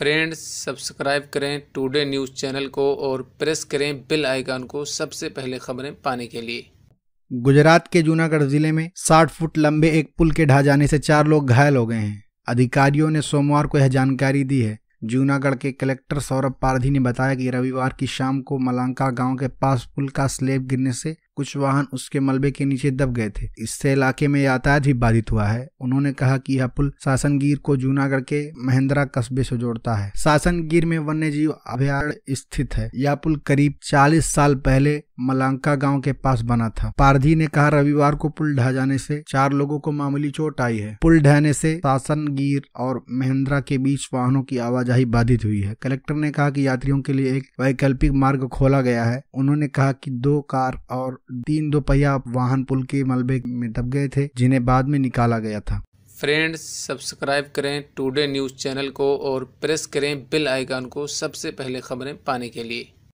friends subscribe करें today news channel को और प्रेस करें बिल आइकन को सबसे पहले खबरें पाने के लिए गुजरात के जूनागढ़ जिले में 60 फुट लंबे एक पुल के ढह जाने से चार लोग घायल हो गए हैं अधिकारियों ने सोमवार को यह जानकारी दी है जूनागढ़ के कलेक्टर सौरभ पारधी ने बताया कि रविवार की शाम को मलांका गांव के पास पुल का स्लेब गिरने से कुछ वाहन उसके मलबे के नीचे दब गए थे इससे इलाके में यातायात भी बाधित हुआ है उन्होंने कहा कि यह पुल शासनगीर को जूनागढ़ के महेंद्रा कस्बे से जोड़ता है शासनगीर में वन्य जीव अभ्यारण स्थित है यह पुल करीब 40 साल पहले मलांका गांव के पास बना था पारधी ने कहा रविवार को पुल ढह जाने से चार लोगों को मामूली चोट आई है पुल ढहने से शासनगीर और महेंद्रा के बीच वाहनों की आवाजाही बाधित हुई है कलेक्टर ने कहा कि यात्रियों के लिए एक वैकल्पिक मार्ग खोला गया है उन्होंने कहा कि दो कार और तीन दोपहिया वाहन पुल के मलबे में दब गए थे जिन्हें बाद में निकाला गया था फ्रेंड्स सब्सक्राइब करें टुडे न्यूज़ चैनल को और प्रेस करें बेल आइकन को सबसे पहले खबरें पाने के लिए